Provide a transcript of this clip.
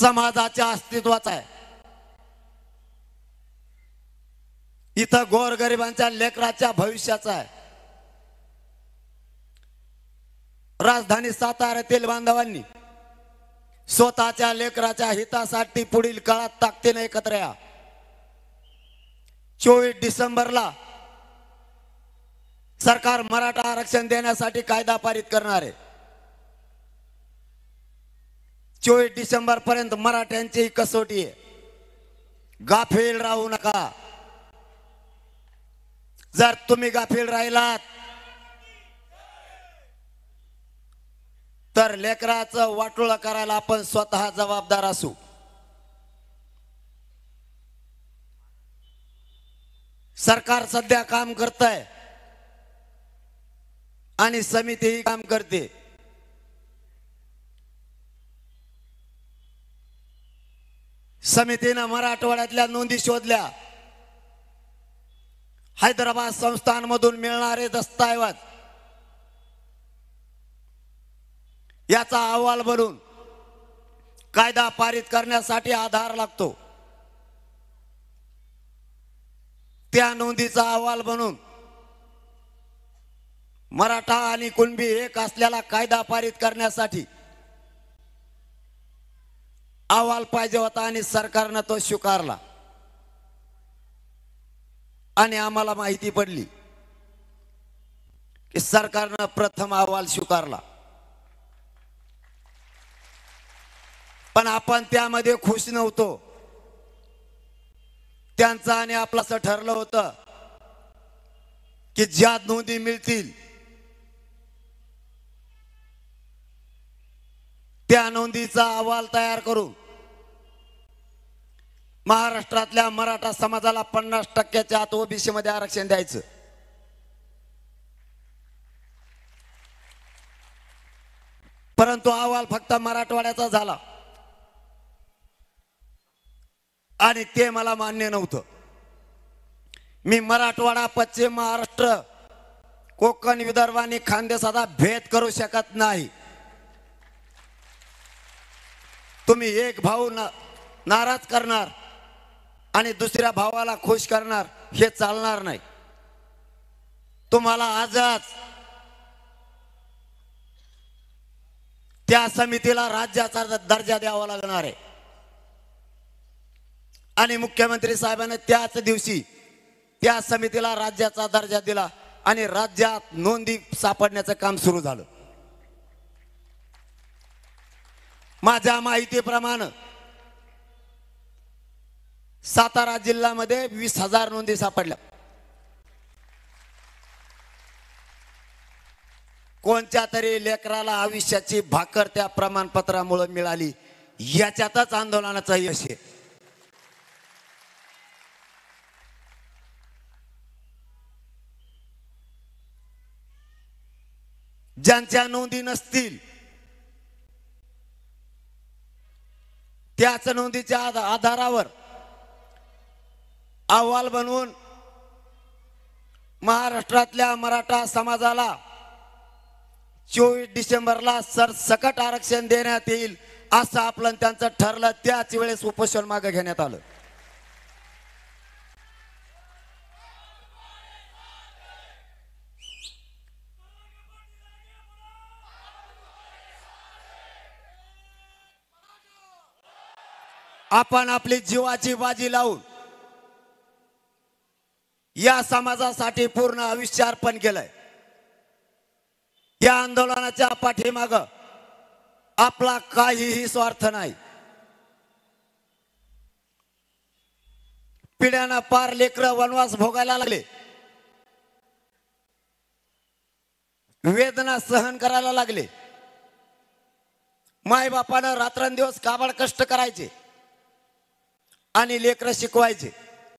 समाजाच्या अस्तित्वाचा आहे इथं गोरगरिबांच्या लेकराच्या भविष्याचा आहे राजधानी सातारातील बांधवांनी स्वतःच्या लेकराच्या हितासाठी पुढील काळात ताकदीने एकत्र या चोवीस डिसेंबरला सरकार मराठा आरक्षण देण्यासाठी कायदा पारित करणार आहे चोवीस डिसेंबर पर्यंत मराठ्यांची कसोटी आहे गाफील राहू नका जर तुम्ही गाफील राहिलात तर लेकराचं वाटोळ करायला आपण स्वतः जबाबदार असू सरकार सध्या काम करत आहे आणि समितीही काम करते समितीनं मराठवाड्यातल्या नोंदी शोधल्या हैदराबाद संस्थानमधून मिळणारे दस्तऐवज याचा अहवाल बनून कायदा पारित करण्यासाठी आधार लागतो त्या नोंदीचा अहवाल बनून मराठा आणि कुणबी एक असल्याला कायदा पारित करण्यासाठी अहवाल पाहिजे होता आणि सरकारनं तो स्वीकारला आणि आम्हाला माहिती पडली की सरकारनं प्रथम अहवाल स्वीकारला पण आपण त्यामध्ये खुश नव्हतो त्यांचं आणि आपलं असं ठरलं होतं की ज्या नोंदी मिळतील त्या नोंदीचा अहवाल तयार करून महाराष्ट्रातल्या मराठा समाजाला पन्नास टक्क्याच्या आत ओबीसी मध्ये आरक्षण द्यायचं परंतु अहवाल फक्त मराठवाड्याचा झाला आणि ते मला मान्य नव्हतं मी मराठवाडा पश्चिम महाराष्ट्र कोकण विदर्भ आणि खानदेशाचा भेद करू शकत नाही तुम्ही एक भाऊ ना नाराज करणार आणि दुसऱ्या भावाला खुश करणार हे चालणार नाही तुम्हाला आजच त्या समितीला राज्याचा दर्जा द्यावा लागणार आहे आणि मुख्यमंत्री साहेबांनी त्याच दिवशी त्या समितीला राज्याचा दर्जा दिला आणि राज्यात नोंदी सापडण्याचं काम सुरू झालं माझ्या माहितीप्रमाणे सातारा जिल्ह्यामध्ये वीस हजार नोंदी सापडल्या कोणत्या तरी लेकराला आयुष्याची भाकर त्या प्रमाणपत्रामुळे मिळाली याच्यातच आंदोलनाचा यश आहे ज्यांच्या नोंदी नसतील त्याच नोंदीच्या आधारावर अहवाल बनवून महाराष्ट्रातल्या मराठा समाजाला चोवीस डिसेंबरला सरसकट आरक्षण देण्यात येईल असं आपलं त्यांचं ठरलं त्याच वेळेस उपोषण मागे घेण्यात आलं आपण आपली जीवाची बाजी लावून या समाजासाठी पूर्ण आयुष्य अर्पण केलंय या आंदोलनाच्या पाठीमाग आपला काहीही स्वार्थ नाही पिढ्यानं पार लेकर वनवास भोगायला लागले वेदना सहन करायला लागले बापानं रात्रंदिवस काबाड कष्ट करायचे आणि लेकर शिकवायचे